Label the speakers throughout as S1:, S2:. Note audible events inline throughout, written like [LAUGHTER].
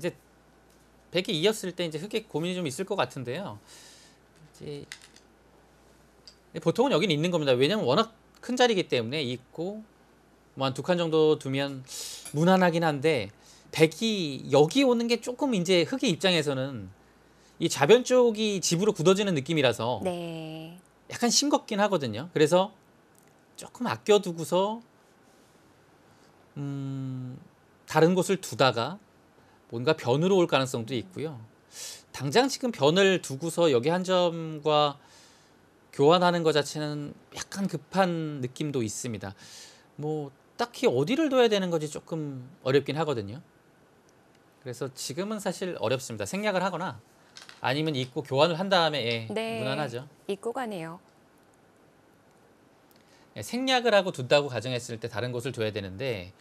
S1: 이제 100이 이었을때 이제 흑액 고민이 좀 있을 것 같은데요. 이제 보통은 여기는 있는 겁니다. 왜냐면 워낙 큰 자리이기 때문에 있고 뭐 한 두 칸 정도 두면 무난하긴 한데 100이 여기 오는 게 조금 이제 흑의 입장에서는 이 좌변 쪽이 집으로 굳어지는 느낌이라서
S2: 네.
S1: 약간 싱겁긴 하거든요. 그래서 조금 아껴두고서 음, 다른 곳을 두다가 뭔가 변으로 올 가능성도 있고요. 당장 지금 변을 두고서 여기 한 점과 교환하는 것 자체는 약간 급한 느낌도 있습니다. 뭐 딱히 어디를 둬야 되는 건지 조금 어렵긴 하거든요. 그래서 지금은 사실 어렵습니다. 생략을 하거나 아니면 입고 교환을 한 다음에 예, 네, 무난하죠.
S2: 입고 가네요.
S1: 예, 생략을 하고 둔다고 가정했을 때 다른 곳을 둬야 되는데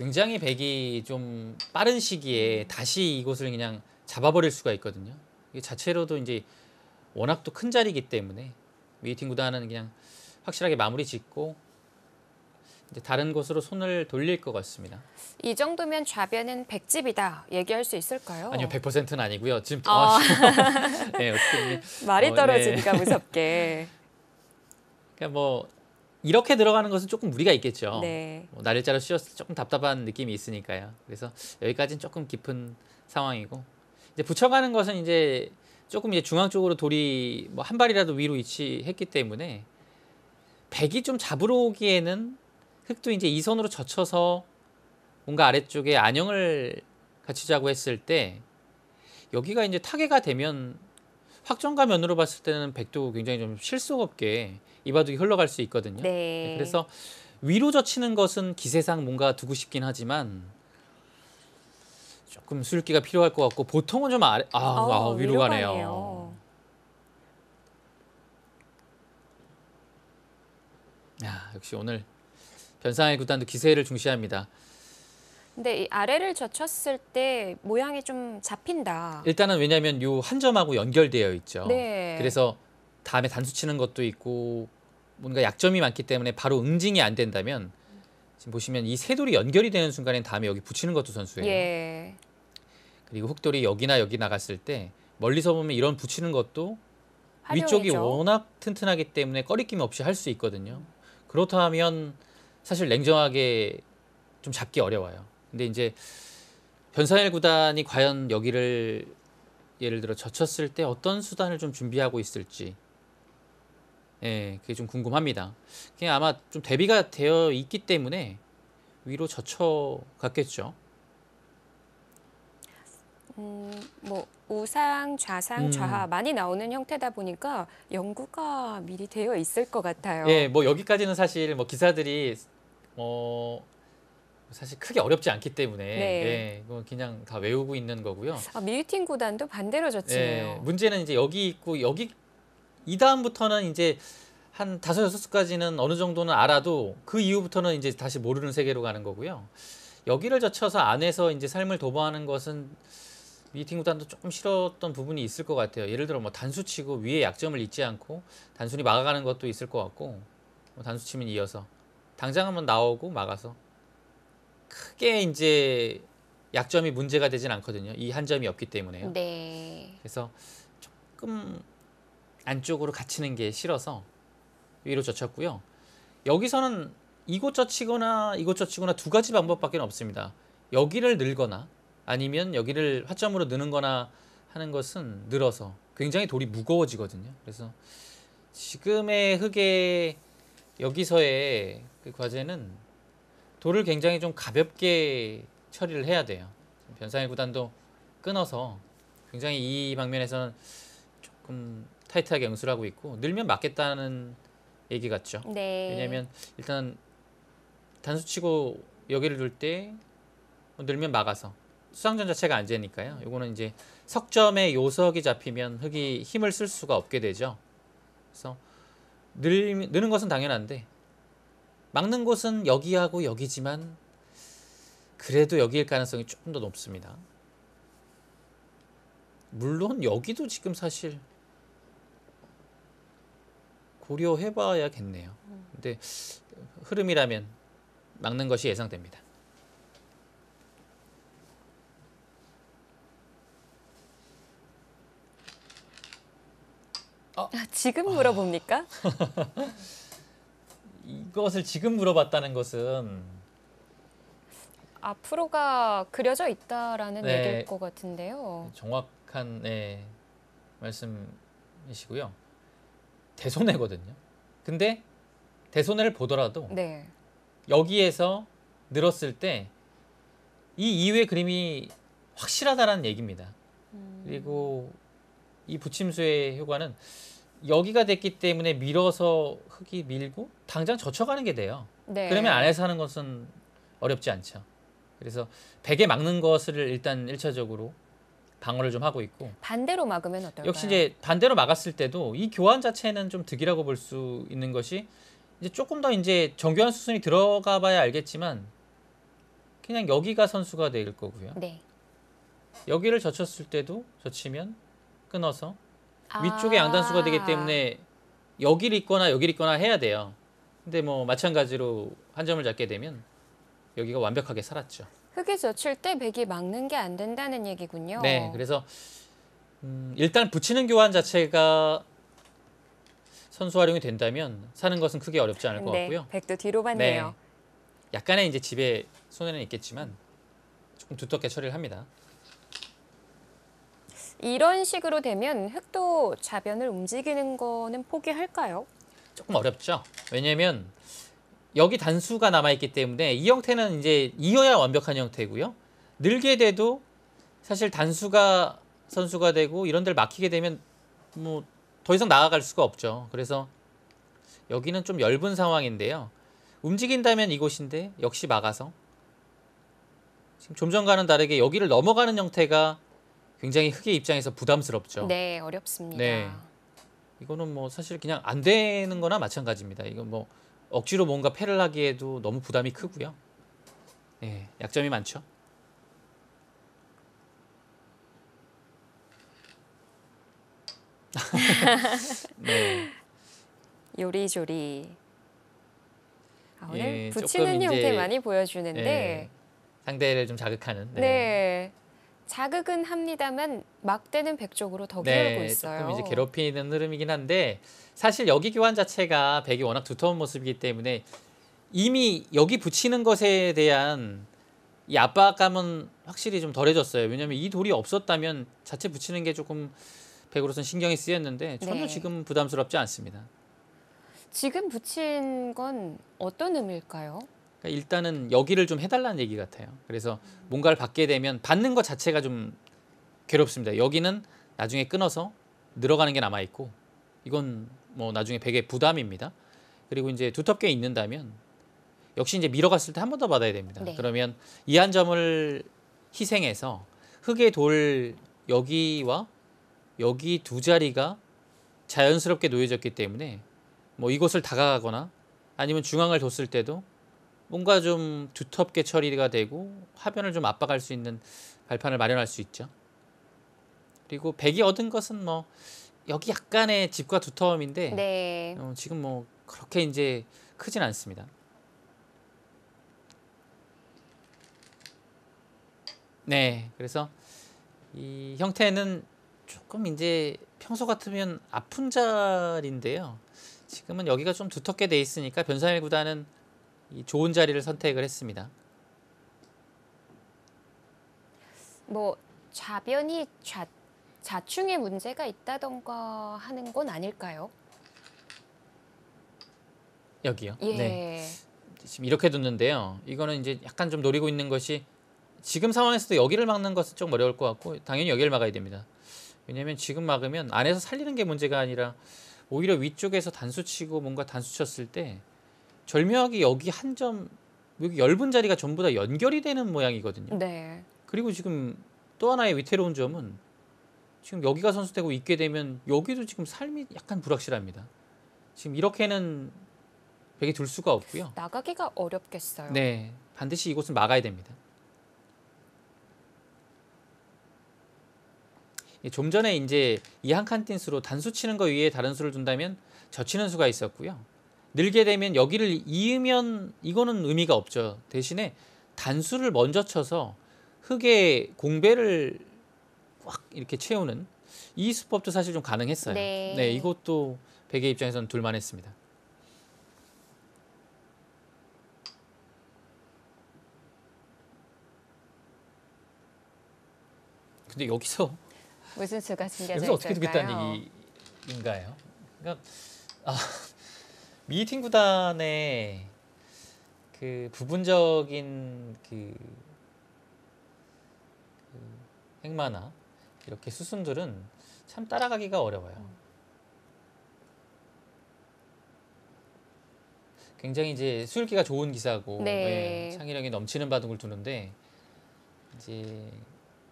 S1: 굉장히 백이 좀 빠른 시기에 다시 이곳을 그냥 잡아버릴 수가 있거든요. 이 자체로도 이제 워낙 또 큰 자리이기 때문에 미팅 구단은 그냥 확실하게 마무리 짓고 이제 다른 곳으로 손을 돌릴 것 같습니다.
S2: 이 정도면 좌변은 백집이다 얘기할 수 있을까요? 아니요,
S1: 100%는 아니고요. 지금 더 아. [LAUGHS] 네, [LAUGHS] 어. 네, 말이 떨어지니까 어, 네.
S2: 무섭게.
S1: [LAUGHS] 그러니까 뭐 이렇게 들어가는 것은 조금 무리가 있겠죠. 네. 뭐 날짜로 쉬었을 때 조금 답답한 느낌이 있으니까요. 그래서 여기까지는 조금 깊은 상황이고 이제 붙여가는 것은 이제 조금 이제 중앙 쪽으로 돌이 뭐 한 발이라도 위로 위치했기 때문에 백이 좀 잡으러 오기에는 흙도 이제 이 선으로 젖혀서 뭔가 아래쪽에 안형을 갖추자고 했을 때 여기가 이제 타계가 되면 확정가 면으로 봤을 때는 백도 굉장히 좀 실속 없게 이 바둑이 흘러갈 수 있거든요. 네.
S2: 네. 그래서
S1: 위로 젖히는 것은 기세상 뭔가 두고 싶긴 하지만 조금 술기가 필요할 것 같고 보통은 좀 아래 아, 어, 아 위로, 위로 가네요. 야, 역시 오늘 변상의 구단도 기세를 중시합니다.
S2: 근데 이 아래를 젖혔을 때 모양이 좀 잡힌다.
S1: 일단은 왜냐하면 요 한 점하고 연결되어 있죠. 네. 그래서 다음에 단수 치는 것도 있고 뭔가 약점이 많기 때문에 바로 응징이 안 된다면 지금 보시면 이 세 돌이 연결이 되는 순간엔 다음에 여기 붙이는 것도 선수예요.
S2: 예.
S1: 그리고 흑돌이 여기나 여기 나갔을 때 멀리서 보면 이런 붙이는 것도 활용이죠. 위쪽이 워낙 튼튼하기 때문에 꺼리낌 없이 할 수 있거든요. 그렇다면 사실 냉정하게 좀 잡기 어려워요. 근데 이제 변사일 구단이 과연 여기를 예를 들어 젖혔을 때 어떤 수단을 좀 준비하고 있을지 예, 그게 좀 궁금합니다. 그냥 아마 좀 대비가 되어 있기 때문에 위로 젖혀 갔겠죠.
S2: 음, 뭐 우상, 좌상, 좌하 음. 많이 나오는 형태다 보니까 연구가 미리 되어 있을 것 같아요. 예,
S1: 뭐 여기까지는 사실 뭐 기사들이 어 사실 크게 어렵지 않기 때문에 네. 예, 그건 그냥 다 외우고 있는 거고요.
S2: 아, 밀유팅 구단도 반대로 졌지요 예,
S1: 문제는 이제 여기 있고 여기 이 다음부터는 이제 한 다섯 여섯 수까지는 어느 정도는 알아도 그 이후부터는 이제 다시 모르는 세계로 가는 거고요. 여기를 젖혀서 안에서 이제 삶을 도모하는 것은 미팅 구단도 조금 싫었던 부분이 있을 것 같아요. 예를 들어 뭐 단수치고 위에 약점을 잊지 않고 단순히 막아가는 것도 있을 것 같고 뭐 단수치면 이어서 당장 한번 나오고 막아서 크게 이제 약점이 문제가 되진 않거든요. 이 한 점이 없기 때문에요.
S2: 네. 그래서 조금
S1: 안쪽으로 갇히는 게 싫어서 위로 젖혔고요. 여기서는 이곳 젖히거나 이곳 젖히거나 두 가지 방법밖에 없습니다. 여기를 늘거나 아니면 여기를 화점으로 느는 거나 하는 것은 늘어서 굉장히 돌이 무거워지거든요. 그래서 지금의 흙에 여기서의 그 과제는 돌을 굉장히 좀 가볍게 처리를 해야 돼요. 변상의 구단도 끊어서 굉장히 이 방면에서는 조금 타이트하게 응수를 하고 있고 늘면 맞겠다는 얘기 같죠.
S2: 네. 왜냐하면
S1: 일단 단수 치고 여기를 둘 때 늘면 막아서 수상전 자체가 안되니까요 이거는 이제 석점의 요석이 잡히면 흙이 힘을 쓸 수가 없게 되죠. 그래서 늘, 느는 것은 당연한데 막는 곳은 여기하고 여기지만 그래도 여기일 가능성이 조금 더 높습니다. 물론 여기도 지금 사실 고려해 봐야겠네요. 근데 흐름이라면 막는 것이 예상됩니다.
S2: 아, 아 지금 물어봅니까? [LAUGHS]
S1: 이것을 지금 물어봤다는 것은
S2: 앞으로가 그려져 있다라는 네, 얘기일 것 같은데요.
S1: 정확한 네, 말씀이시고요. 대손해거든요. 근데 대손해를 보더라도 네. 여기에서 늘었을 때 이 이후의 그림이 확실하다라는 얘기입니다. 음. 그리고 이 부침수의 효과는 여기가 됐기 때문에 밀어서 흙이 밀고 당장 젖혀가는 게 돼요. 네. 그러면 안에서 하는 것은 어렵지 않죠. 그래서 베개 막는 것을 일단 일차적으로 방어를 좀 하고 있고
S2: 반대로 막으면 어떨까요? 역시
S1: 이제 반대로 막았을 때도 이 교환 자체는 좀 득이라고 볼 수 있는 것이 이제 조금 더 이제 정교한 수순이 들어가 봐야 알겠지만 그냥 여기가 선수가 될 거고요. 네. 여기를 젖혔을 때도 젖히면 끊어서 아. 위쪽에 양단수가 되기 때문에 여기를 있거나 여기를 있거나 해야 돼요. 근데 뭐 마찬가지로 한 점을 잡게 되면 여기가 완벽하게 살았죠.
S2: 흙이 젖힐 때 백이 막는 게 안 된다는 얘기군요. 네,
S1: 그래서 음, 일단 붙이는 교환 자체가 선수 활용이 된다면 사는 것은 크게 어렵지 않을 것 네, 같고요.
S2: 백도 뒤로 봤네요. 네,
S1: 약간의 이제 집에 손해는 있겠지만 조금 두텁게 처리를 합니다.
S2: 이런 식으로 되면 흙도 자변을 움직이는 거는 포기할까요?
S1: 조금 어렵죠. 왜냐하면 여기 단수가 남아있기 때문에 이 형태는 이제 이어야 완벽한 형태고요. 늘게 돼도 사실 단수가 선수가 되고 이런 데를 막히게 되면 뭐 더 이상 나아갈 수가 없죠. 그래서 여기는 좀 엷은 상황인데요. 움직인다면 이곳인데 역시 막아서 지금 좀 전과는 다르게 여기를 넘어가는 형태가 굉장히 흑의 입장에서 부담스럽죠.
S2: 네, 어렵습니다. 네.
S1: 이거는 뭐 사실 그냥 안 되는 거나 마찬가지입니다. 이건 뭐 억지로 뭔가 패를 하기에도 너무 부담이 크고요. 예, 약점이 많죠.
S2: [LAUGHS] 네. 요리조리. 아, 오늘 예, 붙이는 형태 많이 보여주는데 예,
S1: 상대를 좀 자극하는. 네.
S2: 네. 자극은 합니다만 막대는 백쪽으로 더 괴롭고 네, 있어요. 조금 이제
S1: 괴롭히는 흐름이긴 한데 사실 여기 교환 자체가 백이 워낙 두터운 모습이기 때문에 이미 여기 붙이는 것에 대한 이 압박감은 확실히 좀 덜해졌어요. 왜냐하면 이 돌이 없었다면 자체 붙이는 게 조금 백으로선 신경이 쓰였는데 전혀 네. 지금 부담스럽지 않습니다.
S2: 지금 붙인 건 어떤 의미일까요?
S1: 그러니까 일단은 여기를 좀 해달라는 얘기 같아요. 그래서 뭔가를 받게 되면 받는 것 자체가 좀 괴롭습니다. 여기는 나중에 끊어서 늘어가는 게 남아 있고 이건 뭐 나중에 베개 부담입니다. 그리고 이제 두텁게 있는다면 역시 이제 밀어갔을 때 한 번 더 받아야 됩니다. 네. 그러면 이 한 점을 희생해서 흙의 돌 여기와 여기 두 자리가 자연스럽게 놓여졌기 때문에 뭐 이곳을 다가가거나 아니면 중앙을 뒀을 때도 뭔가 좀 두텁게 처리가 되고 화면을 좀 압박할 수 있는 발판을 마련할 수 있죠. 그리고 백이 얻은 것은 뭐 여기 약간의 집과 두터움인데 네. 어, 지금 뭐 그렇게 이제 크진 않습니다. 네, 그래서 이 형태는 조금 이제 평소 같으면 아픈 자리인데요. 지금은 여기가 좀 두텁게 돼 있으니까 변사일 구단은 이 좋은 자리를 선택을 했습니다.
S2: 뭐 좌변이 좌, 좌충에 문제가 있다던가 하는 건 아닐까요?
S1: 여기요. 예. 네. 지금 이렇게 뒀는데요. 이거는 이제 약간 좀 노리고 있는 것이 지금 상황에서도 여기를 막는 것은 좀 어려울 것 같고 당연히 여기를 막아야 됩니다. 왜냐하면 지금 막으면 안에서 살리는 게 문제가 아니라 오히려 위쪽에서 단수 치고 뭔가 단수 쳤을 때 절묘하게 여기 한점 여기 엷은 자리가 전부 다 연결이 되는 모양이거든요. 네. 그리고 지금 또 하나의 위태로운 점은 지금 여기가 선수되고 있게 되면 여기도 지금 삶이 약간 불확실합니다. 지금 이렇게는 벽에둘 수가 없고요.
S2: 나가기가 어렵겠어요. 네,
S1: 반드시 이곳은 막아야 됩니다. 예, 좀 전에 이제 이 한칸 띵수로 단수 치는 거 위에 다른 수를 둔다면 젖히는 수가 있었고요. 늘게 되면 여기를 이으면 이거는 의미가 없죠. 대신에 단수를 먼저 쳐서 흙에 공배를 확 이렇게 채우는 이 수법도 사실 좀 가능했어요. 네, 네 이것도 베개 입장에서는 둘만했습니다. 근데 여기서 무슨 수가 숨겨 여기서 어떻게 두겠다는 얘기인가요? 그러니까 아 미팅 구단의 그 부분적인 그, 그 행마나 이렇게 수순들은 참 따라가기가 어려워요. 음. 굉장히 이제 수율기가 좋은 기사고 네. 예, 창의력이 넘치는 바둑을 두는데 이제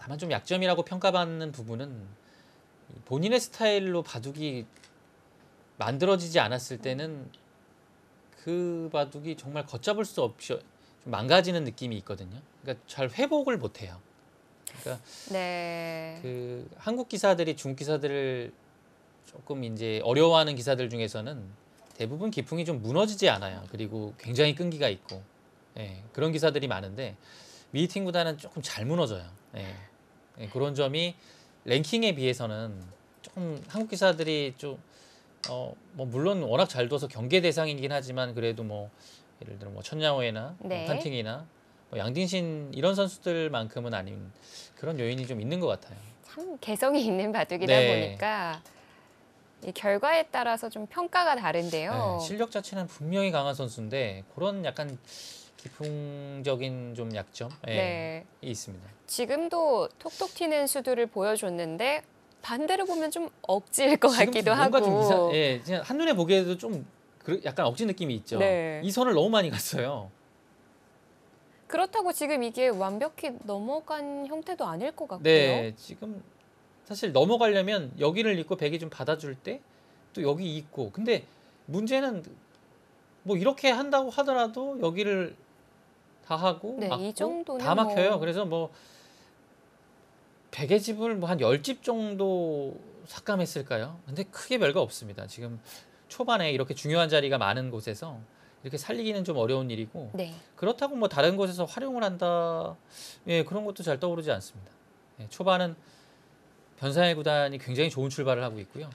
S1: 다만 좀 약점이라고 평가받는 부분은 본인의 스타일로 바둑이 만들어지지 않았을 때는 그 바둑이 정말 걷잡을 수 없이 망가지는 느낌이 있거든요. 그러니까 잘 회복을 못 해요. 그러니까
S2: 네.
S1: 그 한국 기사들이 중국 기사들을 조금 이제 어려워하는 기사들 중에서는 대부분 기풍이 좀 무너지지 않아요. 그리고 굉장히 끈기가 있고 예, 그런 기사들이 많은데 미팅보다는 조금 잘 무너져요. 예, 예, 그런 점이 랭킹에 비해서는 조금 한국 기사들이 좀 어, 뭐 물론 워낙 잘 둬서 경계 대상이긴 하지만 그래도 뭐 예를 들어 뭐 천야호에나 뭐 네. 뭐 판팅이나 뭐 양딘신 이런 선수들만큼은 아닌 그런 요인이 좀 있는 것 같아요.
S2: 참 개성이 있는 바둑이다 네. 보니까 이 결과에 따라서 좀 평가가 다른데요. 네,
S1: 실력 자체는 분명히 강한 선수인데 그런 약간 기풍적인 좀 약점이 네. 있습니다.
S2: 지금도 톡톡 튀는 수두를 보여줬는데 반대로 보면 좀 억지일 것 같기도 하고. 좀 이상,
S1: 예, 그냥 한눈에 보기에도 좀 약간 억지 느낌이 있죠. 네. 이 선을 너무 많이 갔어요.
S2: 그렇다고 지금 이게 완벽히 넘어간 형태도 아닐 것 같고요. 네,
S1: 지금 사실 넘어가려면 여기를 입고 백이 좀 받아줄 때 또 여기 있고 근데 문제는 뭐 이렇게 한다고 하더라도 여기를 다 하고 네, 이 정도는 다 막혀요. 뭐... 그래서 뭐 100의 집을 뭐한 10집 정도 삭감했을까요? 근데 크게 별거 없습니다. 지금 초반에 이렇게 중요한 자리가 많은 곳에서 이렇게 살리기는 좀 어려운 일이고 네. 그렇다고 뭐 다른 곳에서 활용을 한다 예 그런 것도 잘 떠오르지 않습니다. 예, 초반은 변상의 구단이 굉장히 좋은 출발을 하고 있고요.